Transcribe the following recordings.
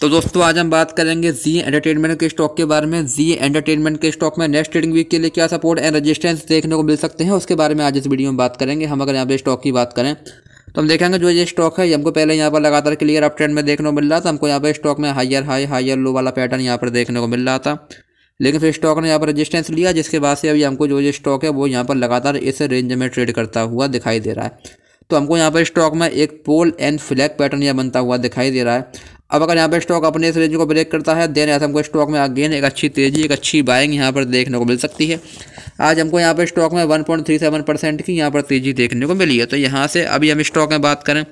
तो दोस्तों आज हम बात करेंगे जी एंटरटेनमेंट के स्टॉक के बारे में जी एंटरटेनमेंट के स्टॉक में नेक्स्ट ट्रेडिंग वीक के लिए क्या सपोर्ट एंड रजिस्टेंस देखने को मिल सकते हैं उसके बारे में आज इस वीडियो में बात करेंगे हम अगर यहाँ पे स्टॉक की बात करें तो हम देखेंगे जो ये स्टॉक है ये हमको पहले यहाँ पर लगातार क्लियर अप ट्रेंड में देखने को मिल रहा था हमको यहाँ पर स्टॉक में हायर हाई हायर लो वाला पैटर्न यहाँ पर देखने को मिल रहा था लेकिन फिर स्टॉक ने यहाँ पर रजिस्टेंस लिया जिसके बाद से अभी हमको जो ये स्टॉक है वो यहाँ पर लगातार इस रेंज में ट्रेड करता हुआ दिखाई दे रहा है तो हमको यहाँ पर स्टॉक में एक पोल एंड फ्लैग पैटर्न यह बनता हुआ दिखाई दे रहा है अब अगर यहाँ पे स्टॉक अपने इस रेंज को ब्रेक करता है देन ऐसा हमको स्टॉक में अगेन एक अच्छी तेजी एक अच्छी बाइंग यहाँ पर देखने को मिल सकती है आज हमको यहाँ पर स्टॉक में 1.37 परसेंट की यहाँ पर तेज़ी देखने को मिली है तो यहाँ से अभी हम स्टॉक में बात करें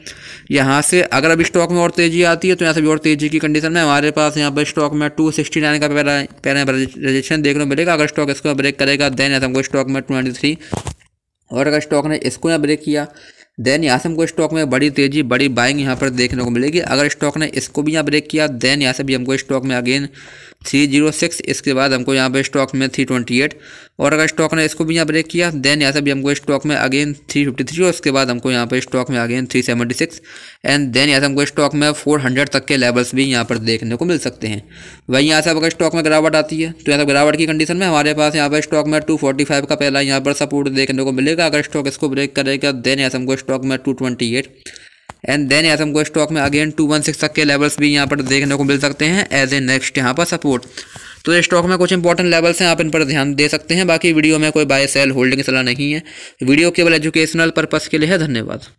यहाँ से अगर अभी स्टॉक में और तेज़ी आती है तो यहाँ से भी और तेज़ी की कंडीशन में हमारे पास यहाँ पर स्टॉक में टू सिक्सटी नाइन का पहले रजिस्ट्रेशन देखने को मिलेगा अगर स्टॉक इसको ब्रेक करेगा देन ऐसा हमको स्टॉक में ट्वेंटी थ्री और अगर स्टॉक ने इसको यहाँ ब्रेक किया देन यहाँ से हमको स्टॉक में बड़ी तेज़ी बड़ी बाइंग यहाँ पर देखने को मिलेगी अगर स्टॉक ने इसको भी यहाँ ब्रेक किया देन यहाँ से भी हमको स्टॉक में अगेन थ्री जीरो सिक्स इसके बाद हमको यहाँ पर स्टॉक में थ्री ट्वेंटी एट और अगर स्टॉक ने इसको भी यहाँ ब्रेक किया देन यहाँ से भी हमको स्टॉक में अगेन थ्री फिफ्टी थ्री और उसके बाद हमको यहाँ पर स्टॉक में again three seventy six and then यहाँ से हमको स्टॉक में फोर हंड्रेड तक के लेवल्स भी यहाँ पर देखने को मिल सकते हैं वहीं यहाँ से अगर स्टॉक में गिरावट आती है तो यहाँ से गिरावट की कंडीशन में हमारे पास यहाँ पर स्टॉक में टू फोर्टी फाइव का पहला यहाँ पर सपोर्ट देखने को मिलेगा अगर स्टॉक इसको ब्रेक करेगा देन यहाँ से हमको स्टॉक में two twenty eight and then यहाँ हमको स्टॉक में अगेन टू वन सिक्स तक के लेवल्स भी यहाँ पर देखने को मिल सकते हैं एज ए नेक्स्ट यहाँ पर सपोर्ट तो स्टॉक में कुछ इंपॉर्टेंट लेवल्स हैं आप इन पर ध्यान दे सकते हैं बाकी वीडियो में कोई बाय सेल होल्डिंग सलाह नहीं है वीडियो केवल एजुकेशनल पर्पज़ के लिए है धन्यवाद